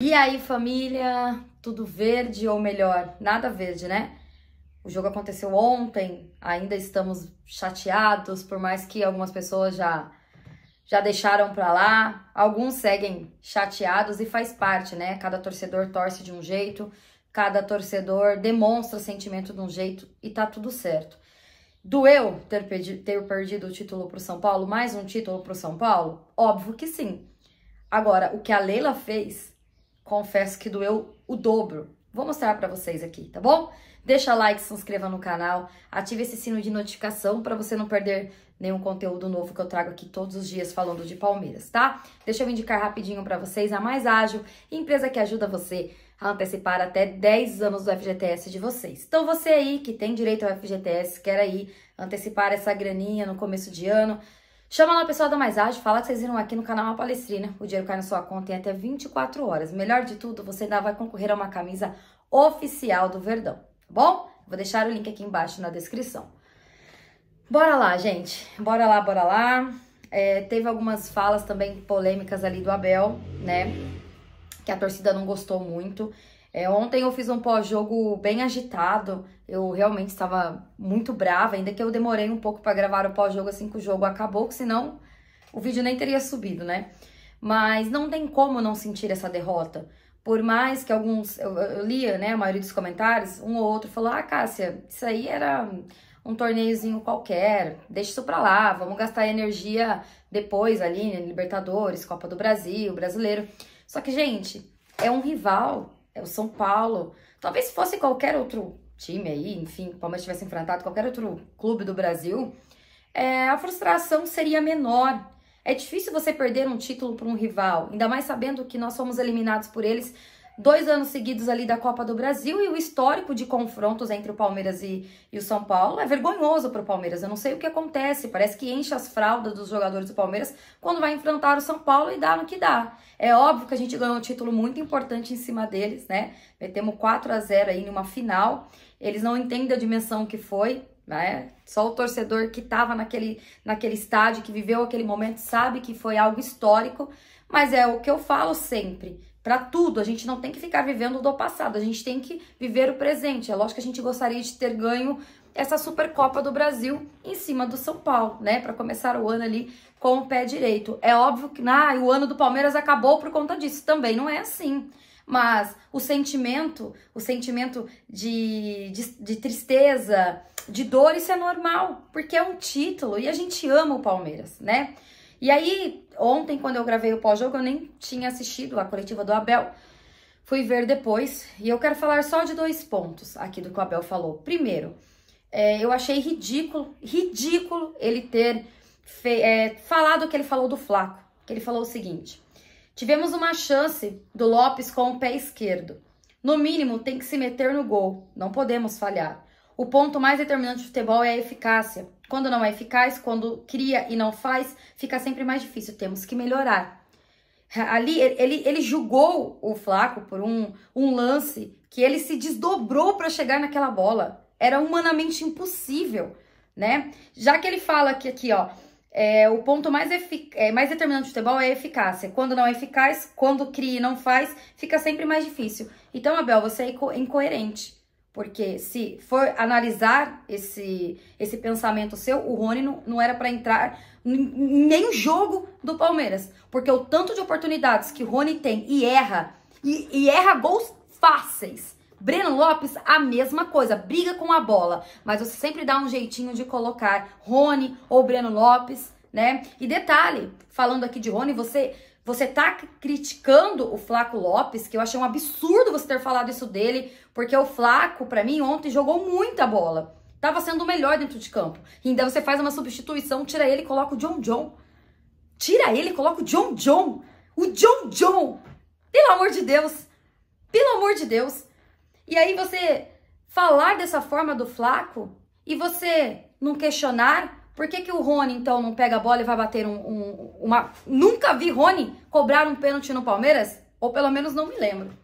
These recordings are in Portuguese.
E aí, família? Tudo verde ou melhor, nada verde, né? O jogo aconteceu ontem, ainda estamos chateados, por mais que algumas pessoas já já deixaram para lá, alguns seguem chateados e faz parte, né? Cada torcedor torce de um jeito, cada torcedor demonstra sentimento de um jeito e tá tudo certo. Doeu ter, perdido ter perdido o título pro São Paulo, mais um título pro São Paulo? Óbvio que sim. Agora, o que a Leila fez confesso que doeu o dobro. Vou mostrar para vocês aqui, tá bom? Deixa like, se inscreva no canal, ative esse sino de notificação para você não perder nenhum conteúdo novo que eu trago aqui todos os dias falando de Palmeiras, tá? Deixa eu indicar rapidinho para vocês a Mais Ágil, empresa que ajuda você a antecipar até 10 anos do FGTS de vocês. Então você aí que tem direito ao FGTS, quer aí antecipar essa graninha no começo de ano, Chama lá o pessoal da Mais Ágil, fala que vocês viram aqui no canal a palestrina. O dinheiro cai na sua conta em até 24 horas. Melhor de tudo, você ainda vai concorrer a uma camisa oficial do Verdão, tá bom? Vou deixar o link aqui embaixo na descrição. Bora lá, gente. Bora lá, bora lá. É, teve algumas falas também polêmicas ali do Abel, né? Que a torcida não gostou muito. É, ontem eu fiz um pós-jogo bem agitado, eu realmente estava muito brava, ainda que eu demorei um pouco para gravar o pós-jogo assim que o jogo acabou, que senão o vídeo nem teria subido, né? Mas não tem como não sentir essa derrota. Por mais que alguns, eu, eu lia, né, a maioria dos comentários, um ou outro falou: Ah, Cássia, isso aí era um torneiozinho qualquer, deixa isso pra lá, vamos gastar energia depois ali, né, Libertadores, Copa do Brasil, Brasileiro. Só que, gente, é um rival é o São Paulo. Talvez se fosse qualquer outro time aí, enfim, o Palmeiras tivesse enfrentado qualquer outro clube do Brasil, é, a frustração seria menor. É difícil você perder um título para um rival, ainda mais sabendo que nós fomos eliminados por eles dois anos seguidos ali da Copa do Brasil e o histórico de confrontos entre o Palmeiras e, e o São Paulo é vergonhoso para o Palmeiras. Eu não sei o que acontece, parece que enche as fraldas dos jogadores do Palmeiras quando vai enfrentar o São Paulo e dá no que dá. É óbvio que a gente ganhou um título muito importante em cima deles, né? Metemos 4 a 0 aí numa final. Eles não entendem a dimensão que foi, né? Só o torcedor que estava naquele, naquele estádio, que viveu aquele momento, sabe que foi algo histórico. Mas é o que eu falo sempre para tudo. A gente não tem que ficar vivendo do passado, a gente tem que viver o presente. É lógico que a gente gostaria de ter ganho essa Supercopa do Brasil em cima do São Paulo, né? Para começar o ano ali com o pé direito. É óbvio que ah, o ano do Palmeiras acabou por conta disso. Também não é assim. Mas o sentimento, o sentimento de, de, de tristeza, de dor, isso é normal, porque é um título e a gente ama o Palmeiras, né? E aí, ontem, quando eu gravei o pós-jogo, eu nem tinha assistido a coletiva do Abel. Fui ver depois e eu quero falar só de dois pontos aqui do que o Abel falou. Primeiro, é, eu achei ridículo, ridículo ele ter é, falado o que ele falou do Flaco. Que ele falou o seguinte: tivemos uma chance do Lopes com o pé esquerdo. No mínimo, tem que se meter no gol. Não podemos falhar. O ponto mais determinante do futebol é a eficácia. Quando não é eficaz, quando cria e não faz, fica sempre mais difícil. Temos que melhorar. Ali ele, ele julgou o Flaco por um, um lance que ele se desdobrou para chegar naquela bola. Era humanamente impossível, né? Já que ele fala que aqui, ó, é, o ponto mais, é, mais determinante do futebol é a eficácia. Quando não é eficaz, quando cria e não faz, fica sempre mais difícil. Então, Abel, você é incoerente. Porque se for analisar esse, esse pensamento seu, o Rony não, não era para entrar nem nenhum jogo do Palmeiras. Porque o tanto de oportunidades que o Rony tem e erra, e, e erra gols fáceis. Breno Lopes, a mesma coisa, briga com a bola, mas você sempre dá um jeitinho de colocar Rony ou Breno Lopes, né? E detalhe, falando aqui de Rony, você você tá criticando o Flaco Lopes, que eu achei um absurdo você ter falado isso dele, porque o Flaco, para mim, ontem jogou muita bola. Tava sendo o melhor dentro de campo. E ainda você faz uma substituição, tira ele e coloca o John John. Tira ele e coloca o John John. O John John. Pelo amor de Deus. Pelo amor de Deus. E aí você falar dessa forma do Flaco e você não questionar por que, que o Rony, então, não pega a bola e vai bater um, um, uma. Nunca vi Rony cobrar um pênalti no Palmeiras? Ou pelo menos não me lembro.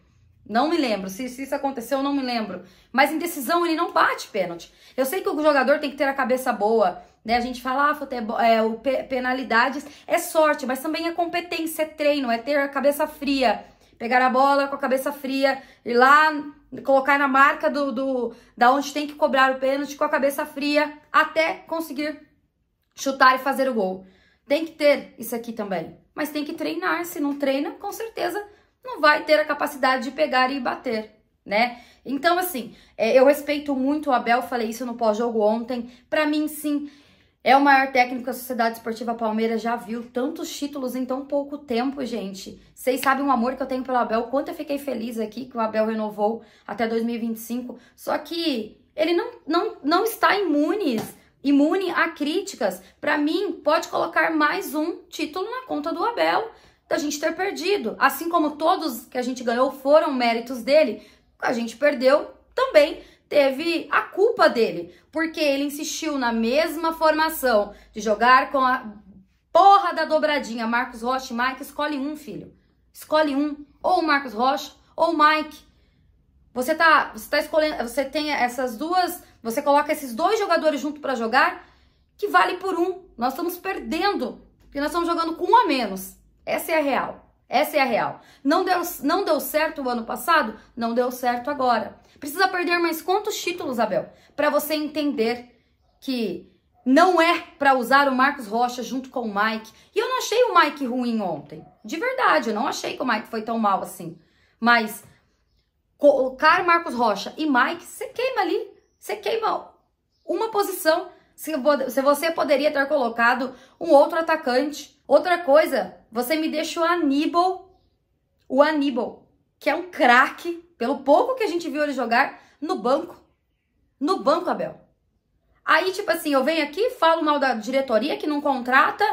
Não me lembro. Se, se isso aconteceu, não me lembro. Mas em decisão ele não bate pênalti. Eu sei que o jogador tem que ter a cabeça boa. Né? A gente fala, ah, futebol, é, o pe penalidades é sorte, mas também é competência, é treino, é ter a cabeça fria. Pegar a bola com a cabeça fria, ir lá, colocar na marca do, do da onde tem que cobrar o pênalti com a cabeça fria até conseguir chutar e fazer o gol. Tem que ter isso aqui também. Mas tem que treinar. Se não treina, com certeza não vai ter a capacidade de pegar e bater, né? Então, assim, é, eu respeito muito o Abel, falei isso no pós-jogo ontem. Para mim, sim, é o maior técnico que a Sociedade Esportiva Palmeiras já viu. Tantos títulos em tão pouco tempo, gente. Vocês sabem o amor que eu tenho pelo Abel, quanto eu fiquei feliz aqui que o Abel renovou até 2025. Só que ele não, não, não está imunes imune a críticas, para mim pode colocar mais um título na conta do Abel da gente ter perdido. Assim como todos que a gente ganhou foram méritos dele, a gente perdeu também teve a culpa dele, porque ele insistiu na mesma formação de jogar com a porra da dobradinha Marcos Rocha e Mike, escolhe um, filho. Escolhe um, ou Marcos Rocha ou Mike. Você tá, você tá escolhendo, você tem essas duas você coloca esses dois jogadores junto para jogar, que vale por um. Nós estamos perdendo, porque nós estamos jogando com um a menos. Essa é a real. Essa é a real. Não deu, não deu certo o ano passado, não deu certo agora. Precisa perder mais quantos títulos, Abel, para você entender que não é para usar o Marcos Rocha junto com o Mike. E eu não achei o Mike ruim ontem. De verdade, eu não achei que o Mike foi tão mal assim. Mas colocar Marcos Rocha e Mike, você queima ali você queima uma posição. Se você poderia ter colocado um outro atacante. Outra coisa, você me deixa o Aníbal. O Aníbal, que é um craque, pelo pouco que a gente viu ele jogar, no banco. No banco, Abel. Aí, tipo assim, eu venho aqui, falo mal da diretoria que não contrata,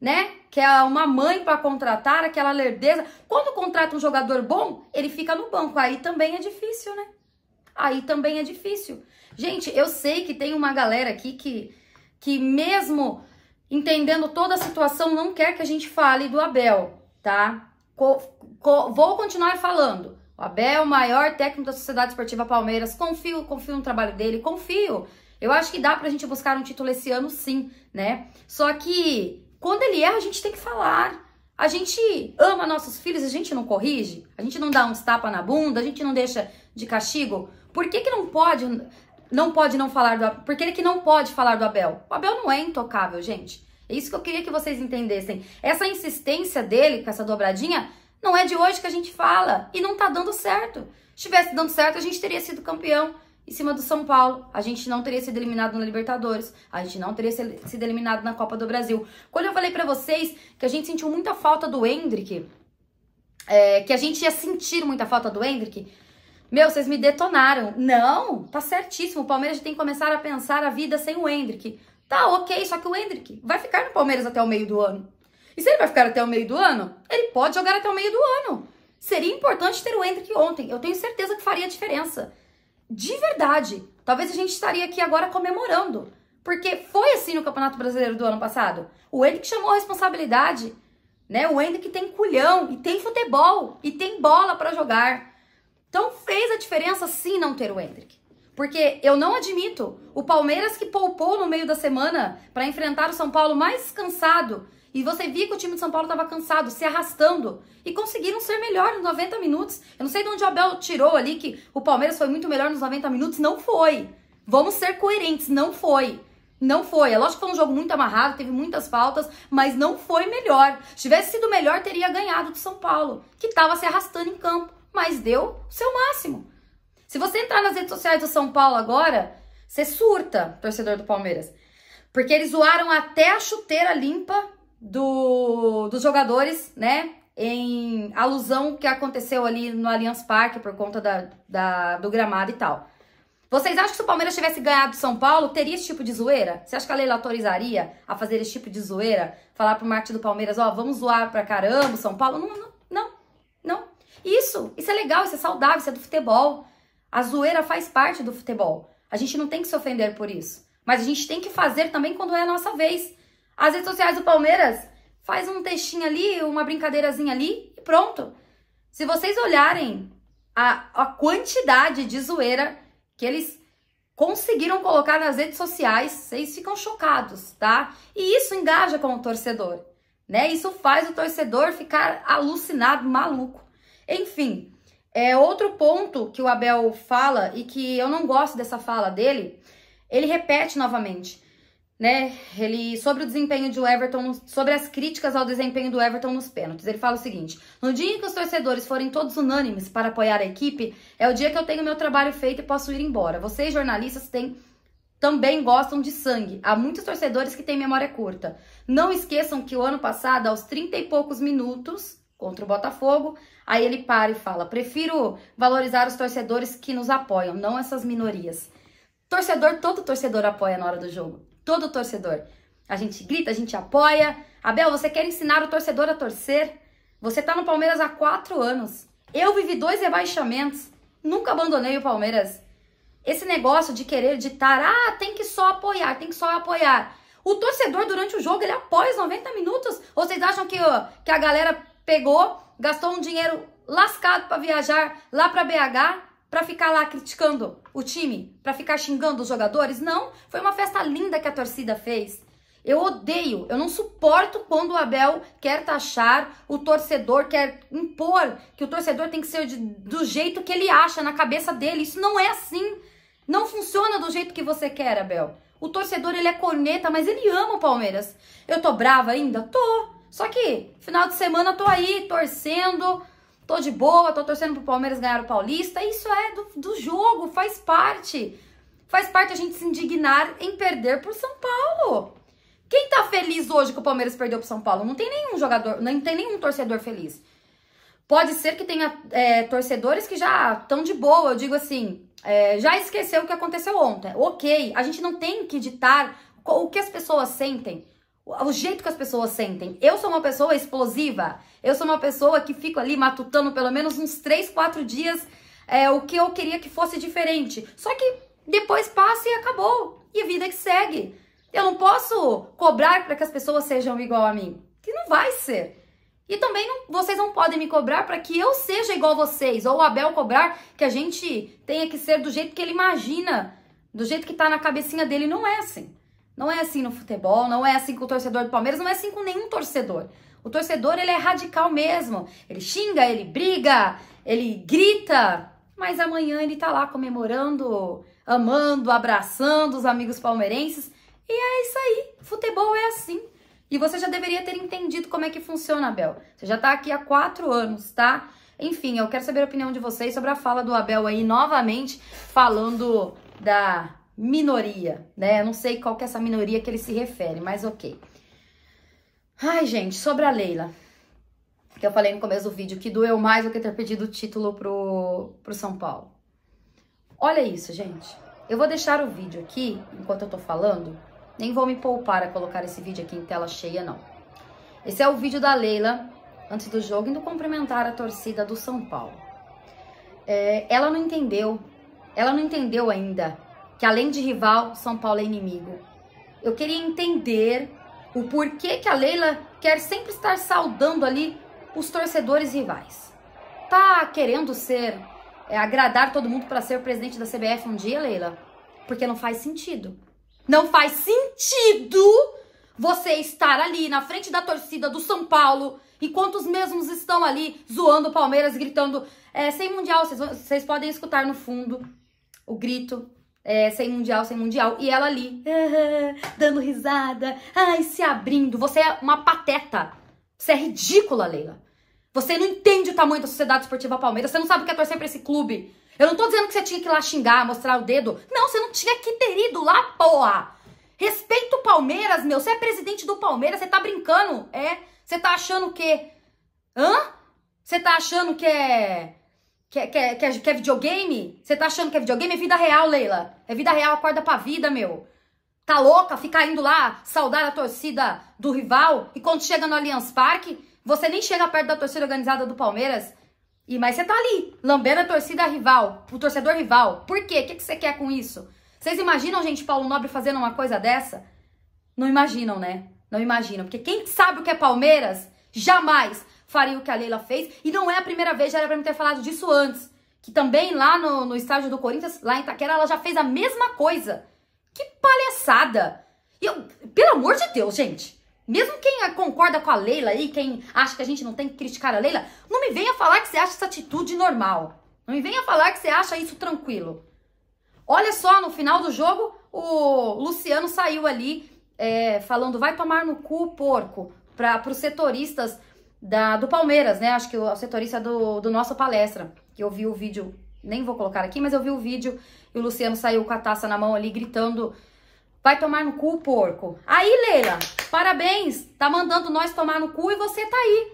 né? Que é uma mãe para contratar, aquela lerdeza. Quando contrata um jogador bom, ele fica no banco. Aí também é difícil, né? Aí também é difícil. Gente, eu sei que tem uma galera aqui que, que mesmo entendendo toda a situação, não quer que a gente fale do Abel, tá? Co co vou continuar falando. O Abel, o maior técnico da Sociedade Esportiva Palmeiras, confio, confio no trabalho dele, confio. Eu acho que dá pra gente buscar um título esse ano, sim, né? Só que quando ele erra, a gente tem que falar. A gente ama nossos filhos, a gente não corrige, a gente não dá uns tapa na bunda, a gente não deixa de castigo. Por que, que não pode não pode não falar do Abel. Por que, que não pode falar do Abel? O Abel não é intocável, gente. É isso que eu queria que vocês entendessem. Essa insistência dele com essa dobradinha não é de hoje que a gente fala. E não tá dando certo. Se tivesse dando certo, a gente teria sido campeão em cima do São Paulo. A gente não teria sido eliminado na Libertadores. A gente não teria sido eliminado na Copa do Brasil. Quando eu falei para vocês que a gente sentiu muita falta do Hendrick, é, que a gente ia sentir muita falta do Hendrick, meu, vocês me detonaram. Não, tá certíssimo. O Palmeiras tem que começar a pensar a vida sem o Hendrick. Tá ok, só que o Hendrick vai ficar no Palmeiras até o meio do ano. E se ele vai ficar até o meio do ano, ele pode jogar até o meio do ano. Seria importante ter o Hendrick ontem. Eu tenho certeza que faria diferença. De verdade. Talvez a gente estaria aqui agora comemorando. Porque foi assim no Campeonato Brasileiro do ano passado. O Hendrick chamou a responsabilidade. Né? O Hendrick tem culhão e tem futebol e tem bola para jogar. Então fez a diferença sim não ter o Hendrick. Porque eu não admito o Palmeiras que poupou no meio da semana para enfrentar o São Paulo mais cansado. E você via que o time de São Paulo estava cansado, se arrastando. E conseguiram ser melhor nos 90 minutos. Eu não sei de onde o Abel tirou ali que o Palmeiras foi muito melhor nos 90 minutos. Não foi. Vamos ser coerentes. Não foi. Não foi. É lógico que foi um jogo muito amarrado, teve muitas faltas, mas não foi melhor. Se tivesse sido melhor, teria ganhado do São Paulo, que estava se arrastando em campo mas deu o seu máximo. Se você entrar nas redes sociais do São Paulo agora, você surta, torcedor do Palmeiras. Porque eles zoaram até a chuteira limpa do, dos jogadores, né? Em alusão que aconteceu ali no Allianz Parque por conta da, da, do gramado e tal. Vocês acham que se o Palmeiras tivesse ganhado do São Paulo, teria esse tipo de zoeira? Você acha que a Leila autorizaria a fazer esse tipo de zoeira? Falar pro marketing do Palmeiras, ó, oh, vamos zoar pra caramba São Paulo? Não, não, isso, isso é legal, isso é saudável, isso é do futebol. A zoeira faz parte do futebol. A gente não tem que se ofender por isso. Mas a gente tem que fazer também quando é a nossa vez. As redes sociais do Palmeiras faz um textinho ali, uma brincadeirazinha ali e pronto. Se vocês olharem a, a quantidade de zoeira que eles conseguiram colocar nas redes sociais, vocês ficam chocados, tá? E isso engaja com o torcedor, né? Isso faz o torcedor ficar alucinado, maluco. Enfim, é outro ponto que o Abel fala e que eu não gosto dessa fala dele, ele repete novamente, né? Ele sobre o desempenho de Everton, sobre as críticas ao desempenho do Everton nos pênaltis. Ele fala o seguinte: "No dia em que os torcedores forem todos unânimes para apoiar a equipe, é o dia que eu tenho meu trabalho feito e posso ir embora. Vocês jornalistas têm também gostam de sangue. Há muitos torcedores que têm memória curta. Não esqueçam que o ano passado, aos 30 e poucos minutos, contra o Botafogo. Aí ele para e fala: prefiro valorizar os torcedores que nos apoiam, não essas minorias. Torcedor, todo torcedor apoia na hora do jogo. Todo torcedor. A gente grita, a gente apoia. Abel, você quer ensinar o torcedor a torcer? Você tá no Palmeiras há quatro anos. Eu vivi dois rebaixamentos. Nunca abandonei o Palmeiras. Esse negócio de querer ditar, ah, tem que só apoiar, tem que só apoiar. O torcedor, durante o jogo, ele apoia os 90 minutos. Ou vocês acham que, que a galera pegou, gastou um dinheiro lascado para viajar lá para BH, para ficar lá criticando o time, para ficar xingando os jogadores. Não, foi uma festa linda que a torcida fez. Eu odeio, eu não suporto quando o Abel quer taxar o torcedor, quer impor que o torcedor tem que ser de, do jeito que ele acha na cabeça dele. Isso não é assim. Não funciona do jeito que você quer, Abel. O torcedor ele é corneta, mas ele ama o Palmeiras. Eu tô brava ainda? Tô. Só que final de semana eu tô aí torcendo, tô de boa, tô torcendo pro Palmeiras ganhar o Paulista. Isso é do, do jogo, faz parte. Faz parte a gente se indignar em perder pro São Paulo. Quem tá feliz hoje que o Palmeiras perdeu pro São Paulo? Não tem nenhum jogador, não tem nenhum torcedor feliz. Pode ser que tenha é, torcedores que já estão de boa, eu digo assim, é, já esqueceu o que aconteceu ontem. Ok, a gente não tem que ditar o que as pessoas sentem o jeito que as pessoas sentem. Eu sou uma pessoa explosiva. Eu sou uma pessoa que fico ali matutando pelo menos uns 3, 4 dias é, o que eu queria que fosse diferente. Só que depois passa e acabou. E a vida que segue. Eu não posso cobrar para que as pessoas sejam igual a mim. Que não vai ser. E também não, vocês não podem me cobrar para que eu seja igual a vocês. Ou o Abel cobrar que a gente tenha que ser do jeito que ele imagina. Do jeito que tá na cabecinha dele. Não é assim. Não é assim no futebol, não é assim com o torcedor do Palmeiras, não é assim com nenhum torcedor. O torcedor, ele é radical mesmo. Ele xinga, ele briga, ele grita, mas amanhã ele tá lá comemorando, amando, abraçando os amigos palmeirenses. E é isso aí. Futebol é assim. E você já deveria ter entendido como é que funciona, Abel. Você já tá aqui há quatro anos, tá? Enfim, eu quero saber a opinião de vocês sobre a fala do Abel aí, novamente, falando da minoria, né? Eu não sei qual que é essa minoria que ele se refere, mas ok. Ai, gente, sobre a Leila. Que eu falei no começo do vídeo que doeu mais do que ter pedido o título pro, pro São Paulo. Olha isso, gente. Eu vou deixar o vídeo aqui enquanto eu tô falando. Nem vou me poupar a colocar esse vídeo aqui em tela cheia, não. Esse é o vídeo da Leila antes do jogo indo cumprimentar a torcida do São Paulo. É, ela não entendeu, ela não entendeu ainda que além de rival, São Paulo é inimigo. Eu queria entender o porquê que a Leila quer sempre estar saudando ali os torcedores rivais. Tá querendo ser é, agradar todo mundo para ser o presidente da CBF um dia, Leila? Porque não faz sentido. Não faz sentido você estar ali na frente da torcida do São Paulo, enquanto os mesmos estão ali zoando o Palmeiras, gritando é, sem mundial. vocês podem escutar no fundo o grito é, sem mundial, sem mundial. E ela ali, dando risada, ai, se abrindo. Você é uma pateta. Você é ridícula, Leila. Você não entende o tamanho da Sociedade Esportiva Palmeiras. Você não sabe o que é torcer pra esse clube. Eu não tô dizendo que você tinha que ir lá xingar, mostrar o dedo. Não, você não tinha que ter ido lá, porra. Respeita o Palmeiras, meu. Você é presidente do Palmeiras. Você tá brincando, é? Você tá achando que... Hã? Você tá achando que é Quer, quer, quer, quer videogame? Você tá achando que é videogame? É vida real, Leila. É vida real, acorda pra vida, meu. Tá louca? Ficar indo lá saudar a torcida do rival e quando chega no Allianz Parque, você nem chega perto da torcida organizada do Palmeiras. E mas você tá ali, lambendo a torcida rival, o torcedor rival. Por quê? O que, que você quer com isso? Vocês imaginam, gente, Paulo Nobre fazendo uma coisa dessa? Não imaginam, né? Não imaginam. Porque quem sabe o que é Palmeiras, jamais faria o que a Leila fez. E não é a primeira vez, já era pra me ter falado disso antes. Que também lá no, no estádio do Corinthians, lá em Itaquera, ela já fez a mesma coisa. Que palhaçada! Eu, pelo amor de Deus, gente. Mesmo quem concorda com a Leila aí, quem acha que a gente não tem que criticar a Leila, não me venha falar que você acha essa atitude normal. Não me venha falar que você acha isso tranquilo. Olha só, no final do jogo, o Luciano saiu ali é, falando vai tomar no cu, porco, para os setoristas da, do Palmeiras, né? Acho que o setorista do, do nosso palestra, que eu vi o vídeo, nem vou colocar aqui, mas eu vi o vídeo e o Luciano saiu com a taça na mão ali gritando: vai tomar no cu, porco. Aí, Leila, parabéns, tá mandando nós tomar no cu e você tá aí.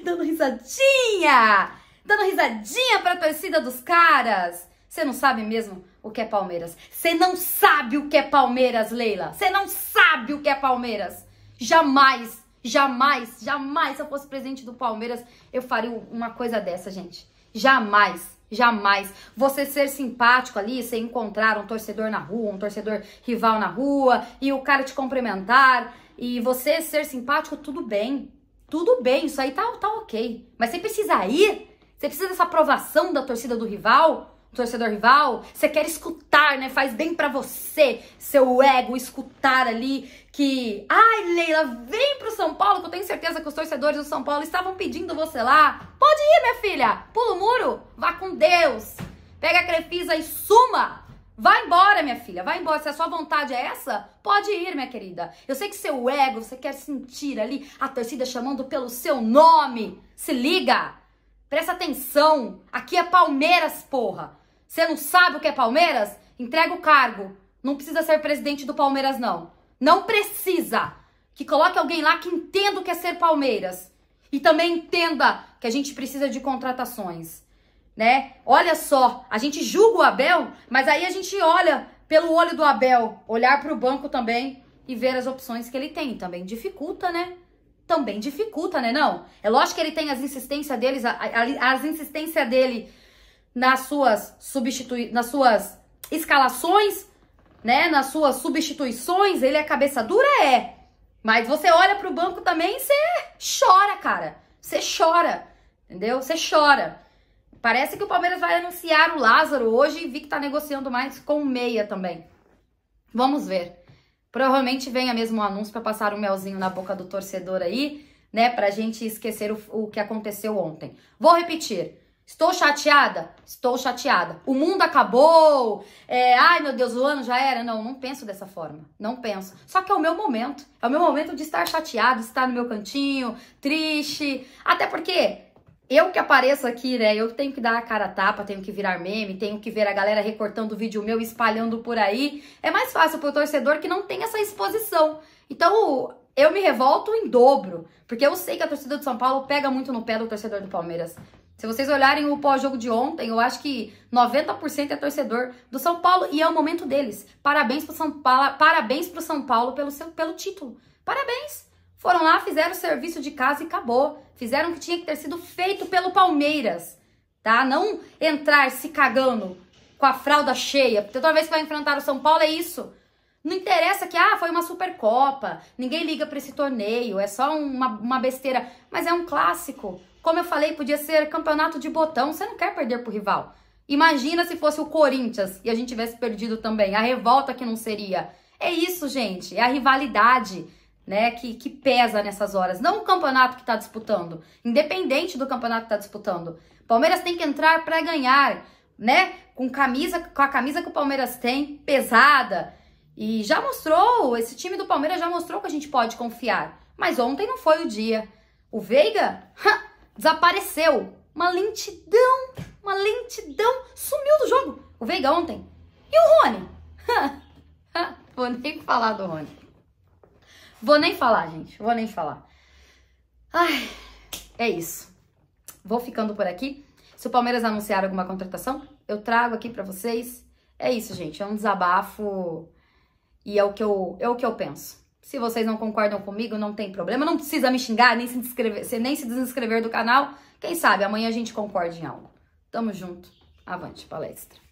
dando risadinha! Dando risadinha pra torcida dos caras! Você não sabe mesmo o que é Palmeiras. Você não sabe o que é Palmeiras, Leila. Você não sabe o que é Palmeiras. Jamais Jamais, jamais se eu fosse presidente do Palmeiras, eu faria uma coisa dessa, gente. Jamais, jamais. Você ser simpático ali, você encontrar um torcedor na rua, um torcedor rival na rua, e o cara te cumprimentar, e você ser simpático, tudo bem. Tudo bem, isso aí tá, tá ok. Mas você precisa ir? Você precisa dessa aprovação da torcida do rival? torcedor rival, você quer escutar, né? Faz bem para você, seu ego, escutar ali que, ai, Leila, vem pro São Paulo, que eu tenho certeza que os torcedores do São Paulo estavam pedindo você lá. Pode ir, minha filha. Pula o muro, vá com Deus. Pega a Crefisa e suma. Vai embora, minha filha, vai embora. Se a sua vontade é essa, pode ir, minha querida. Eu sei que seu ego, você quer sentir ali a torcida chamando pelo seu nome. Se liga. Presta atenção. Aqui é Palmeiras, porra. Você não sabe o que é Palmeiras? Entrega o cargo. Não precisa ser presidente do Palmeiras, não. Não precisa. Que coloque alguém lá que entenda o que é ser Palmeiras. E também entenda que a gente precisa de contratações. Né? Olha só, a gente julga o Abel, mas aí a gente olha pelo olho do Abel, olhar para o banco também e ver as opções que ele tem. Também dificulta, né? Também dificulta, né? Não. É lógico que ele tem as insistências deles, as insistências dele nas suas substitui nas suas escalações, né, nas suas substituições, ele é cabeça dura é. Mas você olha para o banco também e você chora, cara. Você chora, entendeu? Você chora. Parece que o Palmeiras vai anunciar o Lázaro hoje e vi que tá negociando mais com o Meia também. Vamos ver. Provavelmente venha mesmo um anúncio para passar um melzinho na boca do torcedor aí, né, pra gente esquecer o, o que aconteceu ontem. Vou repetir. Estou chateada? Estou chateada. O mundo acabou. É, ai, meu Deus, o ano já era. Não, não penso dessa forma. Não penso. Só que é o meu momento. É o meu momento de estar chateado, de estar no meu cantinho, triste. Até porque eu que apareço aqui, né? Eu tenho que dar a cara a tapa, tenho que virar meme, tenho que ver a galera recortando o vídeo meu, espalhando por aí. É mais fácil pro torcedor que não tem essa exposição. Então, eu me revolto em dobro, porque eu sei que a torcida do São Paulo pega muito no pé do torcedor do Palmeiras. Se vocês olharem o pós-jogo de ontem, eu acho que 90% é torcedor do São Paulo e é o momento deles. Parabéns para São Paulo, parabéns para São Paulo pelo seu pelo título. Parabéns. Foram lá, fizeram o serviço de casa e acabou. Fizeram o que tinha que ter sido feito pelo Palmeiras, tá? Não entrar se cagando com a fralda cheia. Porque toda vez que vai enfrentar o São Paulo é isso. Não interessa que, ah, foi uma Supercopa, ninguém liga para esse torneio, é só uma, uma besteira, mas é um clássico. Como eu falei, podia ser campeonato de botão, você não quer perder pro rival. Imagina se fosse o Corinthians e a gente tivesse perdido também, a revolta que não seria. É isso, gente, é a rivalidade, né, que, que pesa nessas horas, não o campeonato que está disputando, independente do campeonato que está disputando. Palmeiras tem que entrar para ganhar, né, com camisa, com a camisa que o Palmeiras tem, pesada, e já mostrou, esse time do Palmeiras já mostrou que a gente pode confiar. Mas ontem não foi o dia. O Veiga ha, desapareceu. Uma lentidão, uma lentidão. Sumiu do jogo. O Veiga ontem. E o Rony? Ha, ha, vou nem falar do Rony. Vou nem falar, gente. Vou nem falar. Ai, é isso. Vou ficando por aqui. Se o Palmeiras anunciar alguma contratação, eu trago aqui para vocês. É isso, gente. É um desabafo e é o que eu, é o que eu penso. Se vocês não concordam comigo, não tem problema. Não precisa me xingar, nem se, descrever, nem se desinscrever do canal. Quem sabe amanhã a gente concorde em algo. Tamo junto. Avante, palestra.